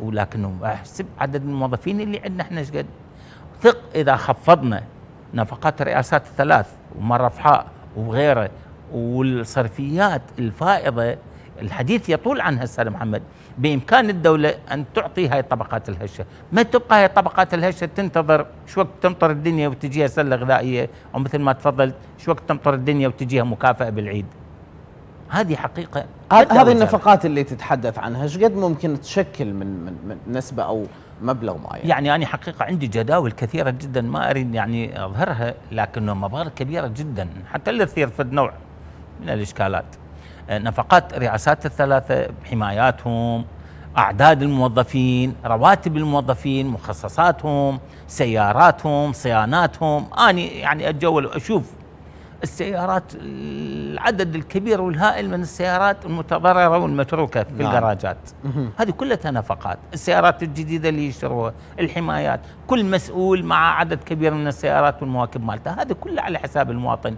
ولكنهم احسب عدد الموظفين اللي عندنا احنا ايش قد ثق اذا خفضنا نفقات الرئاسات الثلاث ومرفحاء وغيره والصرفيات الفائضه الحديث يطول عنها استاذ محمد بامكان الدوله ان تعطي هاي الطبقات الهشه، ما تبقى هاي الطبقات الهشه تنتظر شو وقت تمطر الدنيا وتجيها سله غذائيه او مثل ما تفضلت شو وقت تمطر الدنيا وتجيها مكافاه بالعيد. هذه حقيقه هذه النفقات اللي تتحدث عنها ايش قد ممكن تشكل من, من, من نسبه او مبلغ معين يعني انا حقيقه عندي جداول كثيره جدا ما اريد يعني اظهرها لكنه مبالغ كبيره جدا حتى اللي تثير فد نوع من الاشكالات آه، نفقات رئاسات الثلاثه حماياتهم اعداد الموظفين رواتب الموظفين مخصصاتهم سياراتهم صياناتهم اني يعني اتجول واشوف السيارات العدد الكبير والهائل من السيارات المتضرره والمتروكه في نعم. الجراجات هذه كلها نفقات السيارات الجديده اللي يشتروها الحمايات كل مسؤول مع عدد كبير من السيارات والمواكب مالته هذا كلها على حساب المواطن